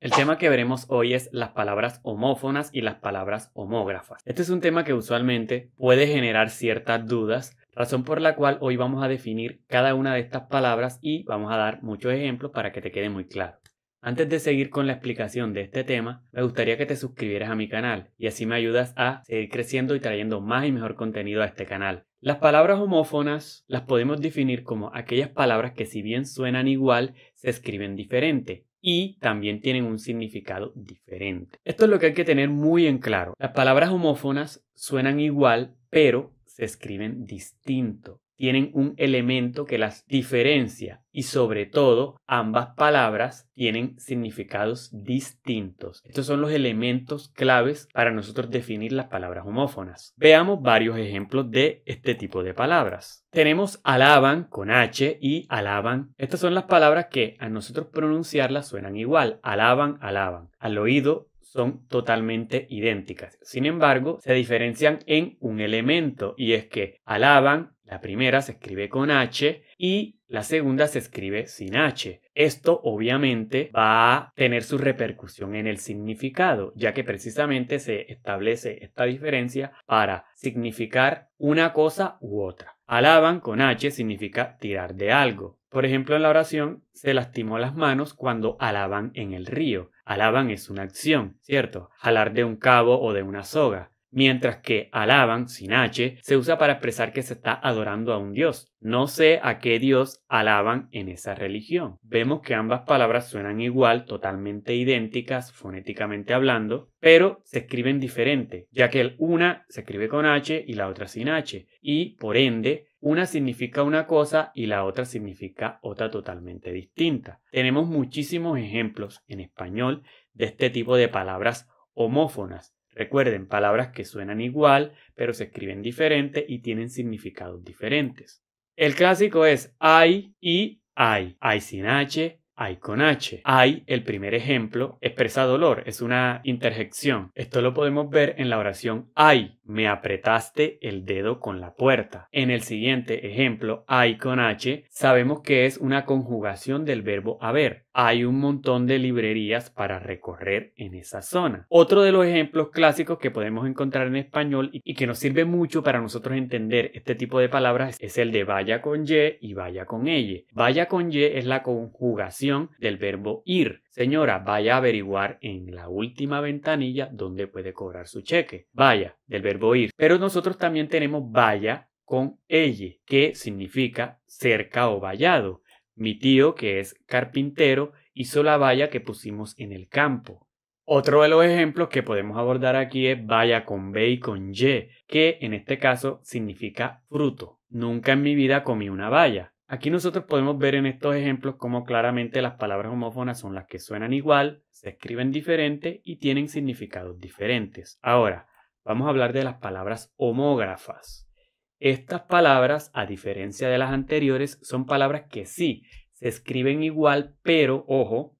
El tema que veremos hoy es las palabras homófonas y las palabras homógrafas. Este es un tema que usualmente puede generar ciertas dudas, razón por la cual hoy vamos a definir cada una de estas palabras y vamos a dar muchos ejemplos para que te quede muy claro. Antes de seguir con la explicación de este tema, me gustaría que te suscribieras a mi canal y así me ayudas a seguir creciendo y trayendo más y mejor contenido a este canal. Las palabras homófonas las podemos definir como aquellas palabras que si bien suenan igual, se escriben diferente y también tienen un significado diferente. Esto es lo que hay que tener muy en claro. Las palabras homófonas suenan igual, pero se escriben distinto tienen un elemento que las diferencia y sobre todo ambas palabras tienen significados distintos. Estos son los elementos claves para nosotros definir las palabras homófonas. Veamos varios ejemplos de este tipo de palabras. Tenemos alaban con H y alaban. Estas son las palabras que a nosotros pronunciarlas suenan igual. Alaban, alaban. Al oído son totalmente idénticas. Sin embargo, se diferencian en un elemento y es que alaban la primera se escribe con H y la segunda se escribe sin H. Esto obviamente va a tener su repercusión en el significado, ya que precisamente se establece esta diferencia para significar una cosa u otra. Alaban con H significa tirar de algo. Por ejemplo, en la oración se lastimó las manos cuando alaban en el río. Alaban es una acción, ¿cierto? Jalar de un cabo o de una soga mientras que alaban, sin H, se usa para expresar que se está adorando a un dios. No sé a qué dios alaban en esa religión. Vemos que ambas palabras suenan igual, totalmente idénticas, fonéticamente hablando, pero se escriben diferente, ya que una se escribe con H y la otra sin H, y por ende, una significa una cosa y la otra significa otra totalmente distinta. Tenemos muchísimos ejemplos en español de este tipo de palabras homófonas Recuerden, palabras que suenan igual, pero se escriben diferente y tienen significados diferentes. El clásico es hay y hay. Hay sin H, hay con H. Hay, el primer ejemplo, expresa dolor, es una interjección. Esto lo podemos ver en la oración hay, me apretaste el dedo con la puerta. En el siguiente ejemplo, hay con H, sabemos que es una conjugación del verbo haber hay un montón de librerías para recorrer en esa zona. Otro de los ejemplos clásicos que podemos encontrar en español y que nos sirve mucho para nosotros entender este tipo de palabras es el de vaya con y y vaya con ella. Vaya con y es la conjugación del verbo ir. Señora, vaya a averiguar en la última ventanilla dónde puede cobrar su cheque. Vaya, del verbo ir. Pero nosotros también tenemos vaya con ella, que significa cerca o vallado mi tío, que es carpintero, hizo la valla que pusimos en el campo. Otro de los ejemplos que podemos abordar aquí es valla con B y con Y, que en este caso significa fruto. Nunca en mi vida comí una valla. Aquí nosotros podemos ver en estos ejemplos cómo claramente las palabras homófonas son las que suenan igual, se escriben diferente y tienen significados diferentes. Ahora, vamos a hablar de las palabras homógrafas. Estas palabras, a diferencia de las anteriores, son palabras que sí se escriben igual, pero, ojo,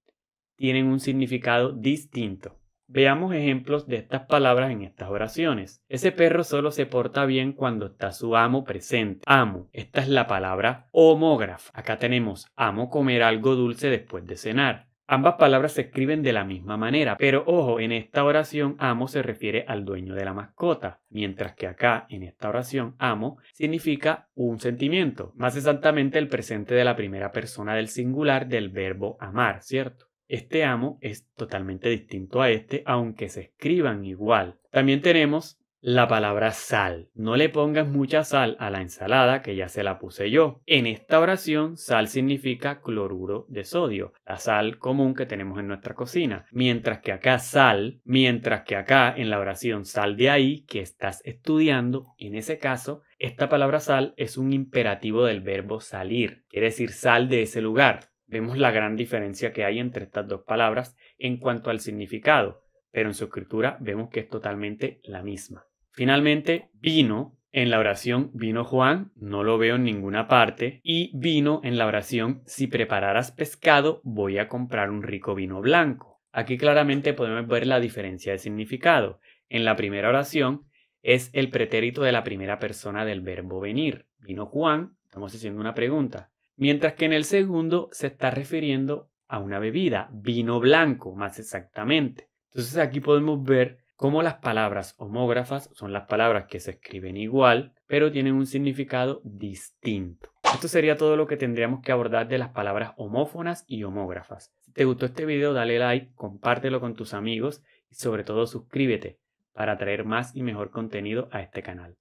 tienen un significado distinto. Veamos ejemplos de estas palabras en estas oraciones. Ese perro solo se porta bien cuando está su amo presente. Amo. Esta es la palabra homógrafa. Acá tenemos amo comer algo dulce después de cenar. Ambas palabras se escriben de la misma manera, pero ojo, en esta oración amo se refiere al dueño de la mascota, mientras que acá, en esta oración, amo significa un sentimiento, más exactamente el presente de la primera persona del singular del verbo amar, ¿cierto? Este amo es totalmente distinto a este, aunque se escriban igual. También tenemos la palabra sal. No le pongas mucha sal a la ensalada que ya se la puse yo. En esta oración, sal significa cloruro de sodio, la sal común que tenemos en nuestra cocina. Mientras que acá sal, mientras que acá en la oración sal de ahí que estás estudiando, en ese caso, esta palabra sal es un imperativo del verbo salir, quiere decir sal de ese lugar. Vemos la gran diferencia que hay entre estas dos palabras en cuanto al significado, pero en su escritura vemos que es totalmente la misma. Finalmente, vino en la oración vino Juan, no lo veo en ninguna parte, y vino en la oración si prepararas pescado voy a comprar un rico vino blanco. Aquí claramente podemos ver la diferencia de significado. En la primera oración es el pretérito de la primera persona del verbo venir. Vino Juan, estamos haciendo una pregunta. Mientras que en el segundo se está refiriendo a una bebida, vino blanco más exactamente. Entonces aquí podemos ver como las palabras homógrafas son las palabras que se escriben igual, pero tienen un significado distinto. Esto sería todo lo que tendríamos que abordar de las palabras homófonas y homógrafas. Si te gustó este video, dale like, compártelo con tus amigos y sobre todo suscríbete para traer más y mejor contenido a este canal.